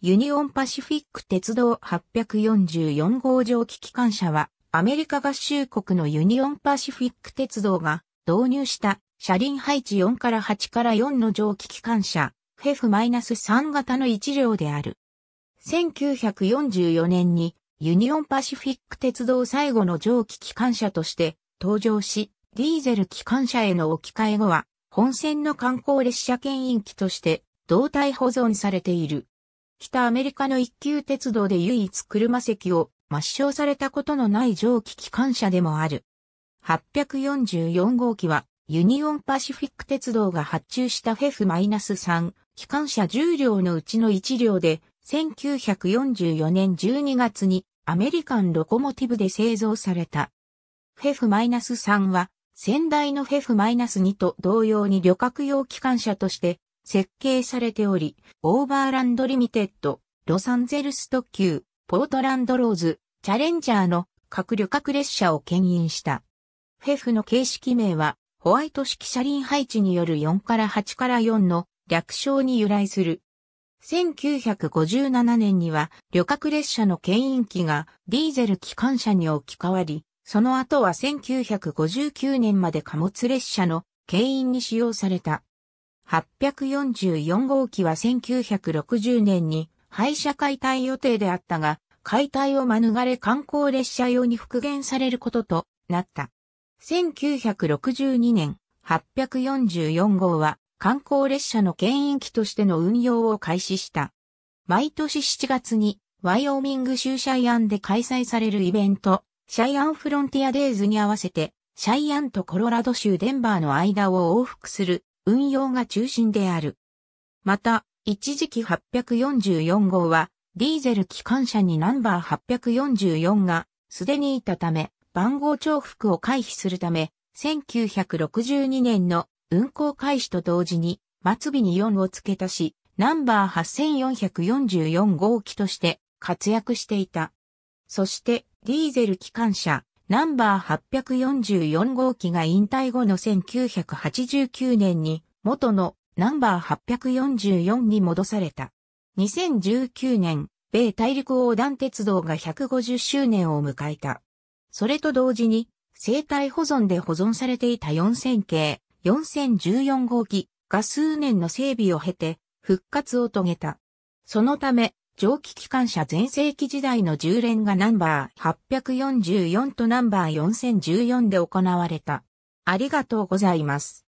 ユニオンパシフィック鉄道844号蒸気機関車は、アメリカ合衆国のユニオンパシフィック鉄道が導入した車輪配置4から8から4の蒸気機関車、FF-3 型の1両である。1944年にユニオンパシフィック鉄道最後の蒸気機関車として登場し、ディーゼル機関車への置き換え後は、本線の観光列車牽引機として、胴体保存されている。北アメリカの一級鉄道で唯一車席を抹消されたことのない蒸気機関車でもある。844号機は、ユニオンパシフィック鉄道が発注したフェフ -3 機関車10両のうちの1両で、1944年12月にアメリカンロコモティブで製造された。フェフ -3 は、先代のフェフ -2 と同様に旅客用機関車として設計されており、オーバーランドリミテッド、ロサンゼルス特急、ポートランドローズ、チャレンジャーの各旅客列車を牽引した。フェフの形式名は、ホワイト式車輪配置による4から8から4の略称に由来する。1957年には旅客列車の牽引機がディーゼル機関車に置き換わり、その後は1959年まで貨物列車の牽引に使用された。844号機は1960年に廃車解体予定であったが、解体を免れ観光列車用に復元されることとなった。1962年、844号は観光列車の牽引機としての運用を開始した。毎年7月にワイオミング州シャイアンで開催されるイベント、シャイアンフロンティアデイズに合わせて、シャイアンとコロラド州デンバーの間を往復する運用が中心である。また、一時期844号は、ディーゼル機関車にナンバー844が、すでにいたため、番号重複を回避するため、1962年の運行開始と同時に、末尾に4を付け足し、ナンバー8444号機として活躍していた。そして、ディーゼル機関車、ナンバー844号機が引退後の1989年に元のナンバー844に戻された。2019年、米大陸横断鉄道が150周年を迎えた。それと同時に、生体保存で保存されていた4000系、4014号機が数年の整備を経て、復活を遂げた。そのため、蒸気機関車全盛期時代の10連がナンバー844とナンバー4014で行われた。ありがとうございます。